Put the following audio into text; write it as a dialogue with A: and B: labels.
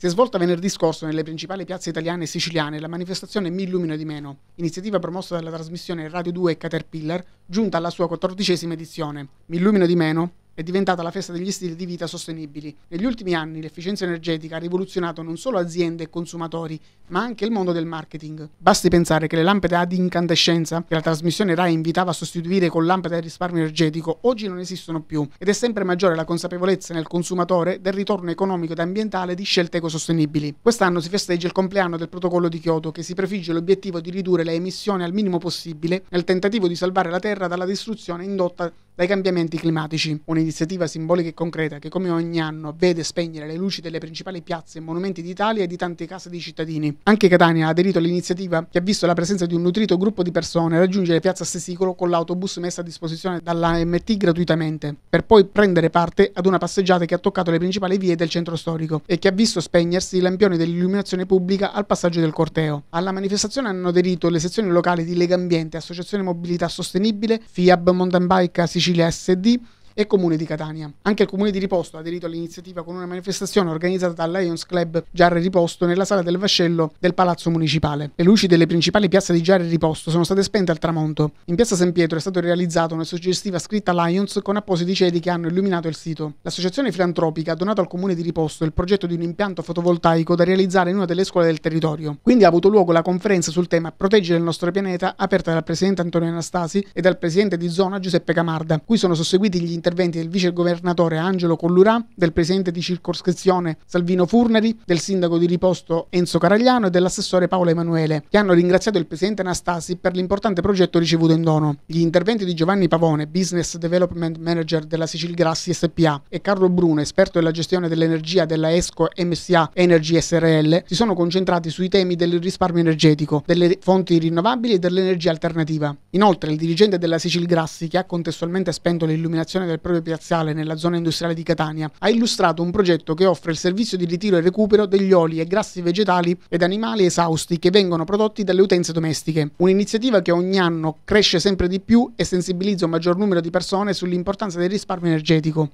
A: Si è svolta venerdì scorso nelle principali piazze italiane e siciliane la manifestazione Mi illumino di meno, iniziativa promossa dalla trasmissione Radio 2 e Caterpillar, giunta alla sua quattordicesima edizione. Mi illumino di meno è diventata la festa degli stili di vita sostenibili. Negli ultimi anni l'efficienza energetica ha rivoluzionato non solo aziende e consumatori, ma anche il mondo del marketing. Basti pensare che le lampade ad incandescenza, che la trasmissione RAI invitava a sostituire con lampade a risparmio energetico, oggi non esistono più ed è sempre maggiore la consapevolezza nel consumatore del ritorno economico ed ambientale di scelte ecosostenibili. Quest'anno si festeggia il compleanno del protocollo di Kyoto che si prefigge l'obiettivo di ridurre le emissioni al minimo possibile nel tentativo di salvare la Terra dalla distruzione indotta dai cambiamenti climatici. Un'iniziativa simbolica e concreta che come ogni anno vede spegnere le luci delle principali piazze e monumenti d'Italia e di tante case dei cittadini. Anche Catania ha aderito all'iniziativa che ha visto la presenza di un nutrito gruppo di persone raggiungere Piazza Stesicolo con l'autobus messo a disposizione dall'AMT gratuitamente, per poi prendere parte ad una passeggiata che ha toccato le principali vie del centro storico e che ha visto spegnersi i lampioni dell'illuminazione pubblica al passaggio del corteo. Alla manifestazione hanno aderito le sezioni locali di Lega Ambiente, Associazione Mobilità Sostenibile, FIAB Mountain Bike Sicilia Sicilia SD e Comune di Catania. Anche il Comune di Riposto ha aderito all'iniziativa con una manifestazione organizzata dal Lions Club Giarre Riposto nella sala del vascello del Palazzo Municipale. Le luci delle principali piazze di Giarre Riposto sono state spente al tramonto. In piazza San Pietro è stata realizzata una suggestiva scritta Lions con appositi cedi che hanno illuminato il sito. L'associazione filantropica ha donato al Comune di Riposto il progetto di un impianto fotovoltaico da realizzare in una delle scuole del territorio. Quindi ha avuto luogo la conferenza sul tema Proteggere il nostro pianeta aperta dal presidente Antonio Anastasi e dal presidente di zona Giuseppe Camarda, cui sono susseguiti gli interventi interventi del vice governatore Angelo Collurà, del presidente di circoscrizione Salvino Furneri, del sindaco di Riposto Enzo Caragliano e dell'assessore Paolo Emanuele, che hanno ringraziato il presidente Anastasi per l'importante progetto ricevuto in dono. Gli interventi di Giovanni Pavone, business development manager della Sicil Grassi SPA, e Carlo Bruno, esperto della gestione dell'energia della ESCO MSA Energy SRL, si sono concentrati sui temi del risparmio energetico, delle fonti rinnovabili e dell'energia alternativa. Inoltre, il dirigente della Sicil Grassi, che ha contestualmente spento l'illuminazione del del proprio piazzale nella zona industriale di Catania, ha illustrato un progetto che offre il servizio di ritiro e recupero degli oli e grassi vegetali ed animali esausti che vengono prodotti dalle utenze domestiche. Un'iniziativa che ogni anno cresce sempre di più e sensibilizza un maggior numero di persone sull'importanza del risparmio energetico.